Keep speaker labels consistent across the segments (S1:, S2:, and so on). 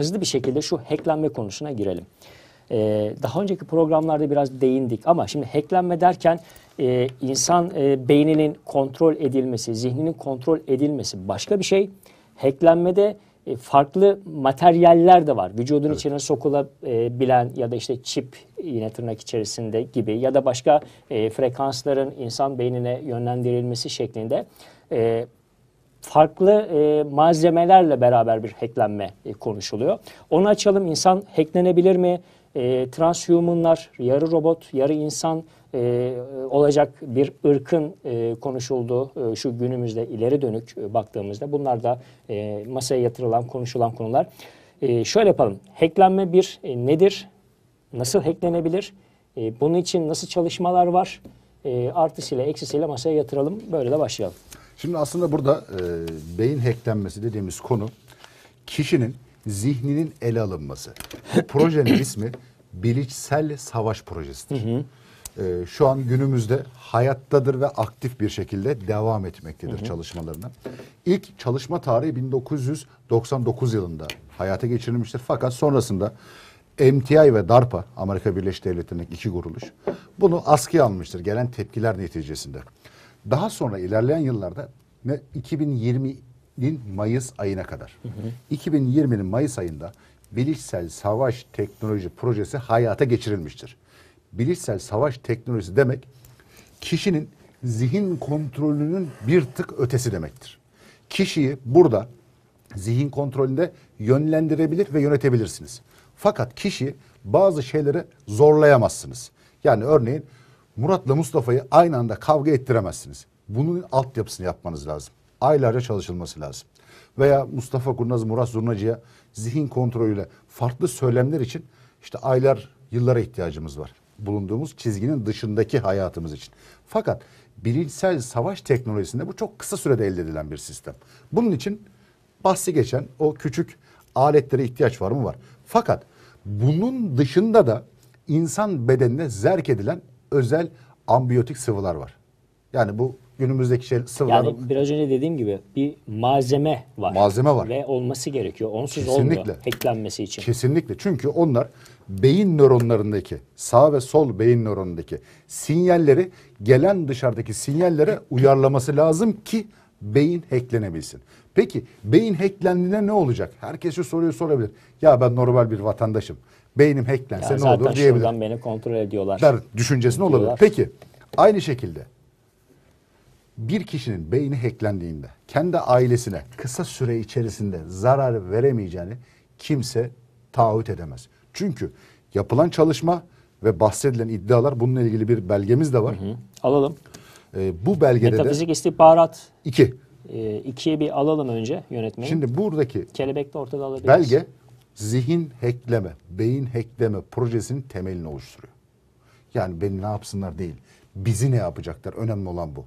S1: hızlı bir şekilde şu hacklenme konusuna girelim. Ee, daha önceki programlarda biraz değindik ama şimdi hacklenme derken e, insan e, beyninin kontrol edilmesi, zihninin kontrol edilmesi başka bir şey. Hacklenmede e, farklı materyaller de var. Vücudun evet. içine sokulabilen ya da işte çip yine tırnak içerisinde gibi ya da başka e, frekansların insan beynine yönlendirilmesi şeklinde e, farklı e, malzemelerle beraber bir hacklenme e, konuşuluyor. Onu açalım. İnsan hacklenebilir mi? E, transhumanlar, yarı robot, yarı insan e, olacak bir ırkın e, konuşulduğu e, şu günümüzde ileri dönük e, baktığımızda bunlar da e, masaya yatırılan, konuşulan konular. E, şöyle yapalım. Hacklenme bir e, nedir? Nasıl hacklenebilir? E, bunun için nasıl çalışmalar var? E, artısıyla, eksisiyle masaya yatıralım. Böyle de başlayalım. Şimdi aslında burada
S2: e, beyin hacklenmesi dediğimiz konu kişinin zihninin ele alınması. Bu projenin ismi bilinçsel savaş projesidir. Hı hı. Ee, şu an günümüzde hayattadır ve aktif bir şekilde devam etmektedir hı hı. çalışmalarına. İlk çalışma tarihi 1999 yılında hayata geçirilmiştir. Fakat sonrasında MTI ve DARPA, Amerika Birleşik Devletleri'nin iki kuruluş, bunu askıya almıştır gelen tepkiler neticesinde. Daha sonra ilerleyen yıllarda 2020'nin Mayıs ayına kadar. 2020'nin Mayıs ayında bilişsel savaş teknoloji projesi hayata geçirilmiştir. Bilişsel savaş teknolojisi demek kişinin zihin kontrolünün bir tık ötesi demektir. Kişiyi burada zihin kontrolünde yönlendirebilir ve yönetebilirsiniz. Fakat kişi bazı şeyleri zorlayamazsınız. Yani örneğin Murat'la Mustafa'yı aynı anda kavga ettiremezsiniz. Bunun altyapısını yapmanız lazım. Aylarca çalışılması lazım. Veya Mustafa Kurnaz, Murat Zurnacı'ya zihin kontrolüyle farklı söylemler için işte aylar, yıllara ihtiyacımız var. Bulunduğumuz çizginin dışındaki hayatımız için. Fakat bilimsel savaş teknolojisinde bu çok kısa sürede elde edilen bir sistem. Bunun için bahsi geçen o küçük aletlere ihtiyaç var mı? Var. Fakat bunun dışında da insan bedenine zerk edilen özel ambiyotik sıvılar var. Yani bu günümüzdeki şey sıvılar. Yani
S1: biraz önce dediğim gibi bir malzeme var. Malzeme var. Ve olması gerekiyor. Onsuz Kesinlikle. olmuyor eklenmesi için.
S2: Kesinlikle. Çünkü onlar beyin nöronlarındaki sağ ve sol beyin nöronundaki sinyalleri gelen dışarıdaki sinyallere uyarlaması lazım ki beyin hacklenebilsin. Peki beyin hacklendiğinde ne olacak? Herkes şu soruyu sorabilir. Ya ben normal bir vatandaşım beynim hacklense yani ne olur diyebilir.
S1: Zaten beni kontrol ediyorlar. Der
S2: düşüncesine diyorlar. olabilir. Peki aynı şekilde bir kişinin beyni hacklendiğinde kendi ailesine kısa süre içerisinde zarar veremeyeceğini kimse taahhüt edemez. Çünkü yapılan çalışma ve bahsedilen iddialar bununla ilgili bir belgemiz de var. Hı hı. Alalım. Ee, bu belgede Metafizik de,
S1: istihbarat 2. İki. E, ikiye bir alalım önce yönetmeni. Şimdi buradaki kelebek de ortada alabiliriz. Belge
S2: zihin hackleme, beyin hackleme projesinin temelini oluşturuyor. Yani beni ne yapsınlar değil, bizi ne yapacaklar önemli olan bu.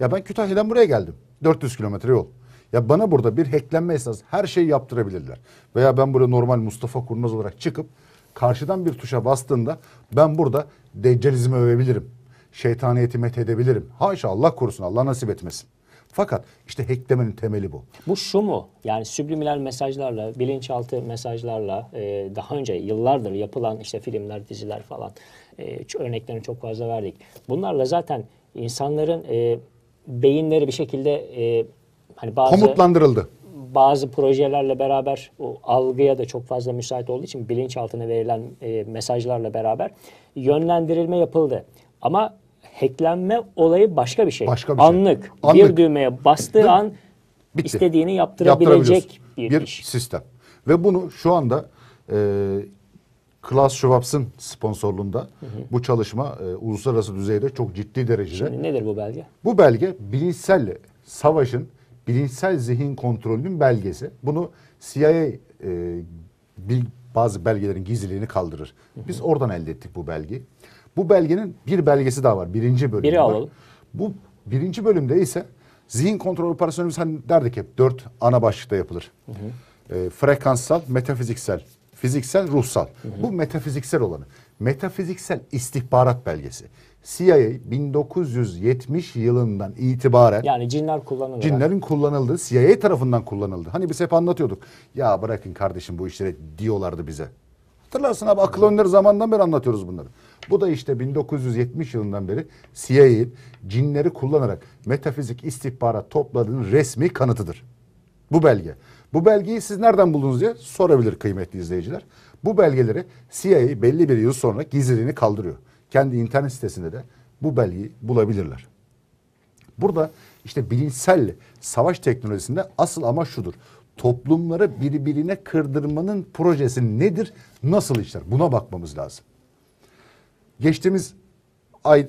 S2: Ya ben Kütahya'dan buraya geldim. 400 kilometre yol. Ya bana burada bir hacklenme esas her şeyi yaptırabilirler. Veya ben burada normal Mustafa Kurnaz olarak çıkıp karşıdan bir tuşa bastığında ben burada deccalizmi övebilirim. Şeytaniyeti met edebilirim. Haşa Allah korusun Allah nasip etmesin. Fakat işte hacklemenin temeli bu. Bu şu mu?
S1: Yani subliminal mesajlarla, bilinçaltı mesajlarla e, daha önce yıllardır yapılan işte filmler, diziler falan e, örneklerini çok fazla verdik. Bunlarla zaten insanların e, beyinleri bir şekilde e, hani bazı komutlandırıldı. Bazı projelerle beraber o algıya da çok fazla müsait olduğu için bilinçaltına verilen e, mesajlarla beraber yönlendirilme yapıldı. Ama hacklenme olayı başka bir şey. Başka bir Anlık. Şey. Anlık. Bir düğmeye bastığı an Bitti. istediğini yaptırabilecek bir, bir
S2: iş. sistem. Ve bunu şu anda e, Klaus Schwab'sın sponsorluğunda hı hı. bu çalışma e, uluslararası düzeyde çok ciddi derecede. Şimdi nedir bu belge? Bu belge bilinçsel savaşın, bilinçsel zihin kontrolünün belgesi. Bunu CIA e, bazı belgelerin gizliliğini kaldırır. Hı hı. Biz oradan elde ettik bu belgeyi. Bu belgenin bir belgesi daha var. Birinci bölüm. Biri alalım. Bu birinci bölümde ise zihin kontrol operasyonumuz hani derdik hep dört ana başlıkta yapılır. Hı hı. E, frekanssal, metafiziksel, fiziksel, ruhsal. Hı hı. Bu metafiziksel olanı. Metafiziksel istihbarat belgesi. CIA 1970 yılından itibaren yani
S1: cinler kullanıldı. Cinlerin
S2: kullanıldığı, CIA tarafından kullanıldı. Hani biz hep anlatıyorduk. Ya bırakın kardeşim bu işleri diyorlardı bize. Hatırlarsın abi akıl önderi zamandan beri anlatıyoruz bunları. Bu da işte 1970 yılından beri CIA'in cinleri kullanarak metafizik istihbarat topladığının resmi kanıtıdır. Bu belge. Bu belgeyi siz nereden buldunuz diye sorabilir kıymetli izleyiciler. Bu belgeleri CIA belli bir yıl sonra gizliliğini kaldırıyor. Kendi internet sitesinde de bu belgeyi bulabilirler. Burada işte bilinçsel savaş teknolojisinde asıl amaç şudur. Toplumları birbirine kırdırmanın projesi nedir, nasıl işler? Buna bakmamız lazım geçtiğimiz ay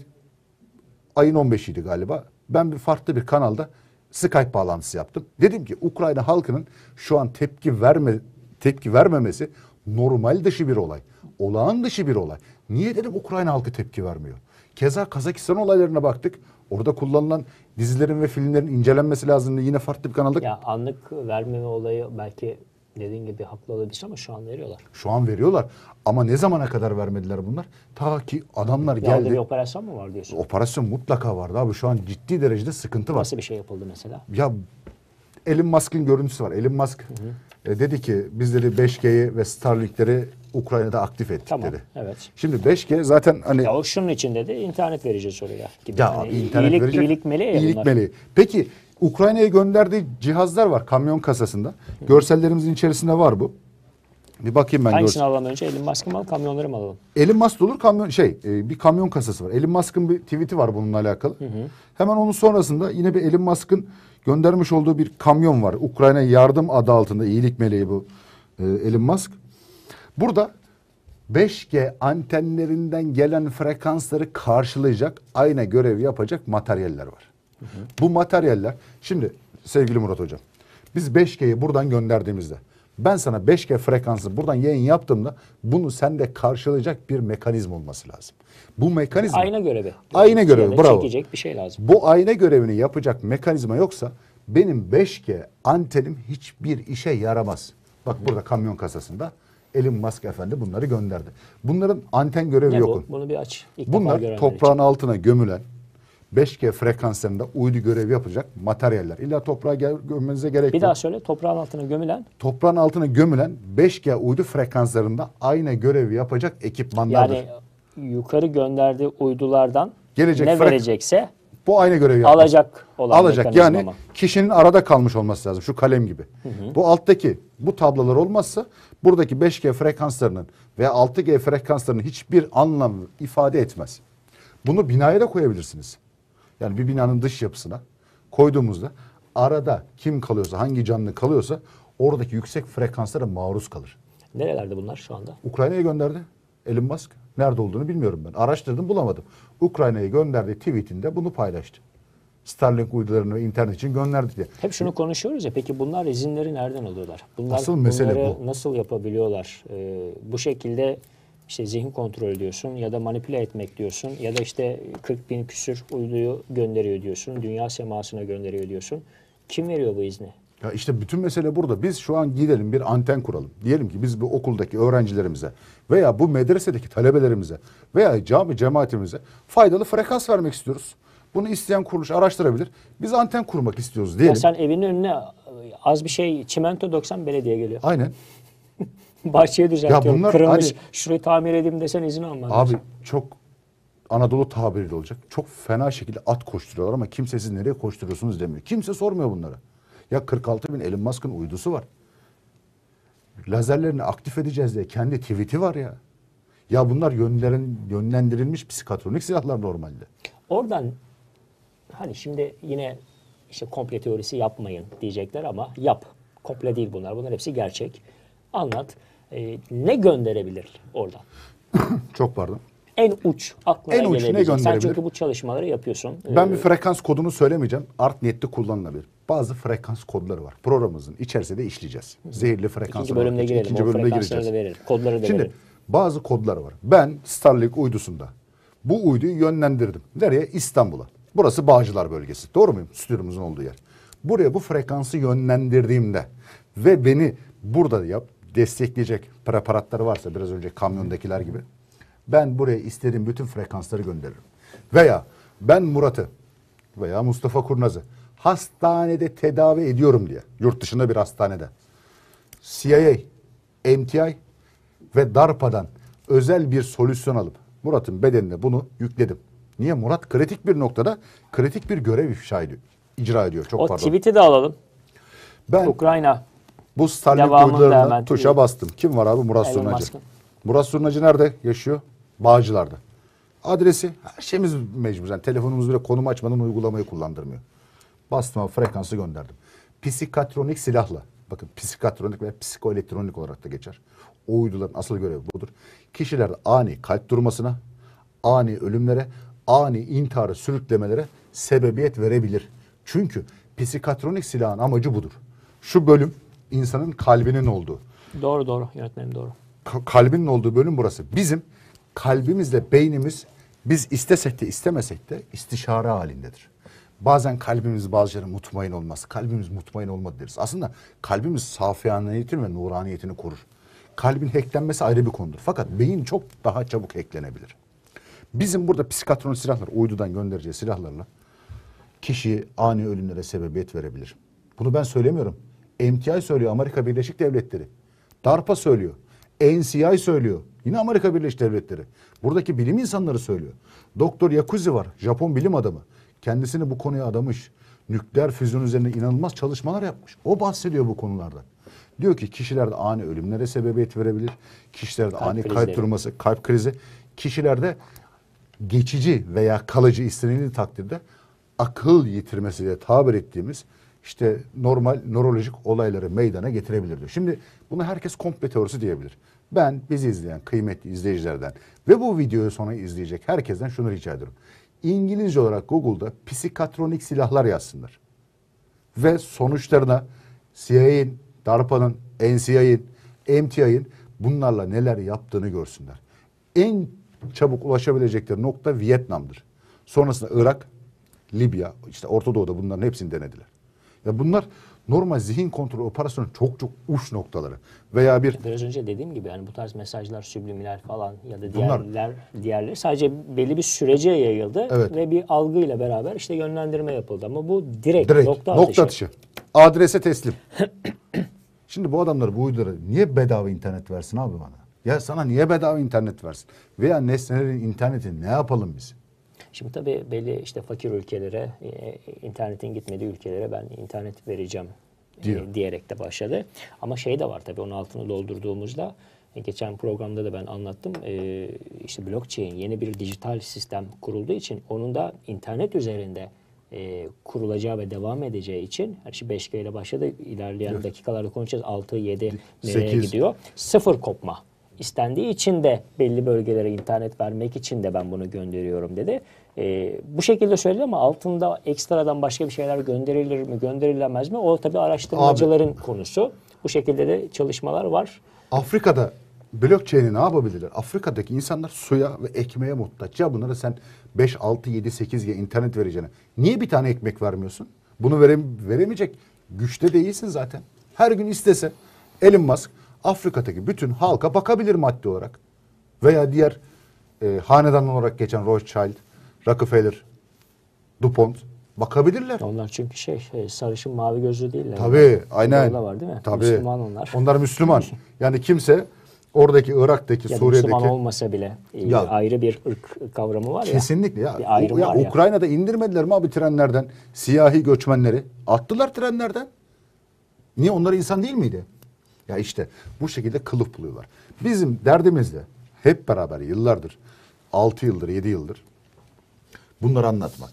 S2: ayın 15'iydi galiba. Ben bir farklı bir kanalda Skype bağlantısı yaptım. Dedim ki Ukrayna halkının şu an tepki verme tepki vermemesi normal dışı bir olay. Olağan dışı bir olay. Niye dedim Ukrayna halkı tepki vermiyor? Keza Kazakistan olaylarına baktık. Orada kullanılan dizilerin ve filmlerin incelenmesi lazımdı. yine farklı bir kanalda. Ya
S1: anlık vermeme olayı belki dediğin gibi haklı olabilir ama şu an veriyorlar.
S2: Şu an veriyorlar. Ama ne zamana kadar vermediler bunlar? Ta ki adamlar geldi. Yardım bir
S1: operasyon mu var diyorsun? Operasyon
S2: mutlaka vardı abi. Şu an ciddi derecede sıkıntı var. Nasıl bir şey yapıldı mesela? Ya Elon Musk'ın görüntüsü var. Elon Musk hı hı. E, dedi ki biz dedi 5G'yi ve Starlink'leri Ukrayna'da aktif ettik tamam, dedi. Evet.
S1: Şimdi 5G zaten hani... Ya o şunun için dedi internet vereceğiz oraya. Gibi. Ya hani abi, internet iyilik, verecek. İyilik meleği ya iyilik bunlar. meleği.
S2: Peki Ukrayna'ya gönderdiği cihazlar var kamyon kasasında. Görsellerimizin içerisinde var bu. Bir bakayım ben. Hangisini görsel.
S1: alalım önce? Elon Musk'ı mı alalım, kamyonları mı alalım?
S2: Elin Musk olur, kamyon şey, e, bir kamyon kasası var. elin Musk'ın bir tweet'i var bununla alakalı. Hı hı. Hemen onun sonrasında yine bir elin Musk'ın göndermiş olduğu bir kamyon var. Ukrayna yardım adı altında iyilik meleği bu e, Elon Musk. Burada 5G antenlerinden gelen frekansları karşılayacak, ayna görevi yapacak materyaller var. Hı hı. Bu materyaller şimdi sevgili Murat hocam biz 5G'yi buradan gönderdiğimizde ben sana 5G frekansını buradan yayın yaptığımda bunu sende karşılayacak bir mekanizm olması lazım. Bu mekanizma... Ayna görevi.
S1: Ayna görevi yani bravo. Çekecek bir şey lazım. Bu ayna
S2: görevini yapacak mekanizma yoksa benim 5G antenim hiçbir işe yaramaz. Bak burada kamyon kasasında Elon Musk efendi bunları gönderdi. Bunların anten görevi yok. Bu?
S1: Bunu bir aç. İlk Bunlar toprağın
S2: için. altına gömülen 5G frekanslarında uydu görevi yapacak materyaller.
S1: İlla toprağa gömmenize gerek yok. Bir daha söyle toprağın altına gömülen.
S2: Toprağın altına gömülen 5G uydu frekanslarında aynı görevi yapacak ekipmanlardır.
S1: Yani yukarı gönderdiği uydulardan Gelecek ne verecekse
S2: bu aynı görevi yapacak. Alacak olan Alacak yani ama. kişinin arada kalmış olması lazım şu kalem gibi. Hı hı. Bu alttaki bu tablolar olmazsa buradaki 5G frekanslarının veya 6G frekanslarının hiçbir anlam ifade etmez. Bunu binaya da koyabilirsiniz yani bir binanın dış yapısına koyduğumuzda arada kim kalıyorsa hangi canlı kalıyorsa oradaki yüksek frekanslara maruz kalır.
S1: Nerelerde bunlar şu anda?
S2: Ukrayna'ya gönderdi Elon Musk. Nerede olduğunu bilmiyorum ben. Araştırdım bulamadım. Ukrayna'ya gönderdi. tweetinde bunu paylaştı. Starlink uydularını internet için gönderdi diye.
S1: Hep şunu konuşuyoruz ya peki bunlar izinleri nereden alıyorlar? Bunlar, Asıl mesele bu. nasıl yapabiliyorlar? Ee, bu şekilde işte zihin kontrol diyorsun ya da manipüle etmek diyorsun ya da işte 40 bin küsür uyduyu gönderiyor diyorsun. Dünya semasına gönderiyor diyorsun. Kim veriyor bu izni?
S2: Ya işte bütün mesele burada. Biz şu an gidelim bir anten kuralım. Diyelim ki biz bu okuldaki öğrencilerimize veya bu medresedeki talebelerimize veya cami cemaatimize faydalı frekans vermek istiyoruz. Bunu isteyen kuruluş araştırabilir. Biz anten kurmak
S1: istiyoruz diyelim. Ya sen evinin önüne az bir şey çimento 90 belediye geliyor. Aynen. Bahçeye düzeltiyorum. bunlar, Kırılmış. Hani, şurayı tamir edeyim desen izin almaz. Abi
S2: çok Anadolu tabiriyle olacak. Çok fena şekilde at koşturuyorlar ama kimse siz nereye koşturuyorsunuz demiyor. Kimse sormuyor bunları. Ya 46 bin Elon Musk'ın uydusu var. Lazerlerini aktif edeceğiz diye kendi tweet'i var ya. Ya bunlar yönlerin, yönlendirilmiş psikatronik silahlar normalde.
S1: Oradan hani şimdi yine işte komple teorisi yapmayın diyecekler ama yap. Komple değil bunlar. Bunlar hepsi gerçek anlat. E, ne gönderebilir oradan?
S2: Çok pardon.
S1: En uç aklına en uç ne gönderebilir? Sen çünkü bu çalışmaları yapıyorsun. Ben ee, bir frekans
S2: kodunu söylemeyeceğim. Art niyetli kullanılabilir. Bazı frekans kodları var. Programımızın içerisinde işleyeceğiz. Zehirli frekans. İkinci bölümde girelim. İkinci bölümde gireceğiz. da verelim. Kodları da Şimdi verelim. bazı kodları var. Ben Starlink uydusunda bu uyduyu yönlendirdim. Nereye? İstanbul'a. Burası Bağcılar bölgesi. Doğru muyum? Stüdyomuzun olduğu yer. Buraya bu frekansı yönlendirdiğimde ve beni burada yap destekleyecek preparatları varsa biraz önce kamyondakiler gibi ben buraya istediğim bütün frekansları gönderirim. Veya ben Murat'ı veya Mustafa Kurnaz'ı hastanede tedavi ediyorum diye yurt dışında bir hastanede CIA, MTI ve DARPA'dan özel bir solüsyon alıp Murat'ın bedenine bunu yükledim. Niye? Murat kritik bir noktada kritik bir görev ifşa ediyor, icra ediyor. Çok o pardon.
S1: tweet'i de alalım. Ben Ukrayna bu Stalin kuyularına tuşa iyi.
S2: bastım. Kim var abi? Murat Sunacı Murat Sunacı nerede yaşıyor? Bağcılar'da. Adresi her şeyimiz mecburen. Yani telefonumuz bile konum açmadan uygulamayı kullandırmıyor. Bastım abi frekansı gönderdim. Psikatronik silahla. Bakın psikatronik veya psikoelektronik olarak da geçer. O uyduların asıl görevi budur. kişiler ani kalp durmasına, ani ölümlere, ani intihara sürüklemelere sebebiyet verebilir. Çünkü psikatronik silahın amacı budur. Şu bölüm insanın kalbinin olduğu.
S1: Doğru doğru yönetmenim doğru.
S2: Ka- kalbinin olduğu bölüm burası. Bizim kalbimizle beynimiz biz istesek de istemesek de istişare halindedir. Bazen kalbimiz bazıları mutmain olmaz. Kalbimiz mutmain olmadı deriz. Aslında kalbimiz safiyaniyetini ve nuraniyetini korur. Kalbin hacklenmesi ayrı bir konudur. Fakat beyin çok daha çabuk hacklenebilir. Bizim burada psikatron silahlar, uydudan göndereceği silahlarla kişiyi ani ölümlere sebebiyet verebilir. Bunu ben söylemiyorum. MTI söylüyor Amerika Birleşik Devletleri. DARPA söylüyor. NCI söylüyor. Yine Amerika Birleşik Devletleri. Buradaki bilim insanları söylüyor. Doktor Yakuzi var. Japon bilim adamı. Kendisini bu konuya adamış. Nükleer füzyon üzerine inanılmaz çalışmalar yapmış. O bahsediyor bu konularda. Diyor ki kişilerde ani ölümlere sebebiyet verebilir. Kişilerde kalp ani krizleri. kalp durması, kalp krizi. Kişilerde geçici veya kalıcı istenildiği takdirde akıl yitirmesi diye tabir ettiğimiz işte normal nörolojik olayları meydana getirebilir diyor. Şimdi bunu herkes komple teorisi diyebilir. Ben bizi izleyen kıymetli izleyicilerden ve bu videoyu sonra izleyecek herkesten şunu rica ediyorum. İngilizce olarak Google'da psikatronik silahlar yazsınlar. Ve sonuçlarına CIA'in, DARPA'nın, NCIA'in, MTI'nin bunlarla neler yaptığını görsünler. En çabuk ulaşabilecekleri nokta Vietnam'dır. Sonrasında Irak, Libya, işte Orta Doğu'da bunların hepsini denediler. Ya bunlar normal zihin kontrol operasyonu çok çok uç noktaları veya bir
S1: biraz önce dediğim gibi yani bu tarz mesajlar sübliminal falan ya da diğerler bunlar, diğerleri sadece belli bir sürece yayıldı evet. ve bir algıyla beraber işte yönlendirme yapıldı ama bu direkt, direkt nokta, atışı. atışı.
S2: Adrese teslim. Şimdi bu adamlar bu uyduları niye bedava internet versin abi bana? Ya sana niye bedava internet versin? Veya nesnelerin interneti ne yapalım biz?
S1: Şimdi tabii belli işte fakir ülkelere, e, e, internetin gitmediği ülkelere ben internet vereceğim e, Diyor. diyerek de başladı. Ama şey de var tabii onun altını doldurduğumuzda geçen programda da ben anlattım. işte blockchain yeni bir dijital sistem kurulduğu için onun da internet üzerinde kurulacağı ve devam edeceği için her şey 5G ile başladı. İlerleyen evet. dakikalarda konuşacağız. 6, 7 nereye gidiyor? Sıfır kopma istendiği için de belli bölgelere internet vermek için de ben bunu gönderiyorum dedi. E, bu şekilde söyledi ama altında ekstradan başka bir şeyler gönderilir mi gönderilemez mi o tabii araştırmacıların Abi, konusu. Bu şekilde de çalışmalar var.
S2: Afrika'da blockchain'i ne yapabilirler? Afrika'daki insanlar suya ve ekmeğe muhtaç. Ya bunlara sen 5, 6, 7, 8 ye internet vereceğine niye bir tane ekmek vermiyorsun? Bunu verem veremeyecek güçte değilsin zaten. Her gün istese Elon Musk Afrika'daki bütün halka bakabilir maddi olarak. Veya diğer e, hanedan olarak geçen Rothschild, Rockefeller, DuPont bakabilirler.
S1: Onlar çünkü şey, şey sarışın mavi gözlü değiller. Tabii aynen. Onlar var değil mi? Tabii. Müslüman onlar. Onlar
S2: Müslüman. yani kimse oradaki
S1: Irak'taki, ya Suriye'deki Müslüman olmasa bile e, ya, ayrı bir ırk kavramı var ya. Kesinlikle ya. Bir ayrım ya, var ya.
S2: Ukrayna'da indirmediler mi abi trenlerden siyahi göçmenleri? Attılar trenlerden. Niye onlar insan değil miydi? Ya işte bu şekilde kılıf buluyorlar. Bizim derdimiz de hep beraber yıllardır, 6 yıldır, 7 yıldır bunları anlatmak.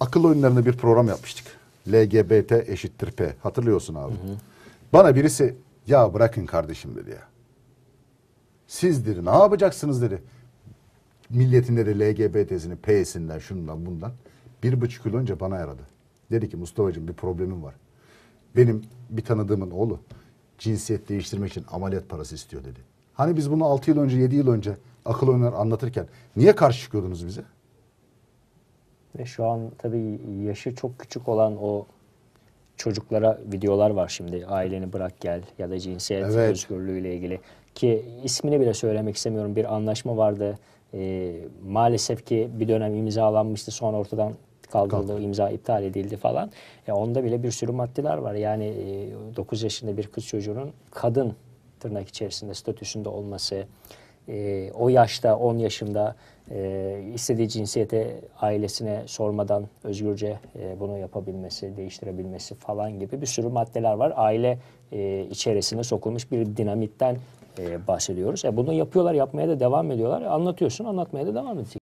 S2: Akıl oyunlarında bir program yapmıştık. LGBT eşittir P. Hatırlıyorsun abi. Hı hı. Bana birisi ya bırakın kardeşim dedi ya. Siz dedi ne yapacaksınız dedi. Milletin dedi LGBT'sini, P'sinden, şundan, bundan. Bir buçuk yıl önce bana yaradı. Dedi ki Mustafa'cığım bir problemim var. Benim bir tanıdığımın oğlu cinsiyet değiştirmek için ameliyat parası istiyor dedi. Hani biz bunu 6 yıl önce 7 yıl önce akıl oyunları anlatırken niye karşı çıkıyordunuz bize?
S1: Ve şu an tabii yaşı çok küçük olan o çocuklara videolar var şimdi. Aileni bırak gel ya da cinsiyet evet. ile ilgili. Ki ismini bile söylemek istemiyorum. Bir anlaşma vardı. Ee, maalesef ki bir dönem imzalanmıştı sonra ortadan kaldırıldı, Kaldı. imza iptal edildi falan. Ya e, onda bile bir sürü maddeler var. Yani 9 e, yaşında bir kız çocuğunun kadın tırnak içerisinde statüsünde olması, e, o yaşta 10 yaşında e, istediği cinsiyete ailesine sormadan özgürce e, bunu yapabilmesi, değiştirebilmesi falan gibi bir sürü maddeler var. Aile e, içerisine sokulmuş bir dinamitten e, bahsediyoruz. E, bunu yapıyorlar, yapmaya da devam ediyorlar. E, anlatıyorsun, anlatmaya da devam edecek.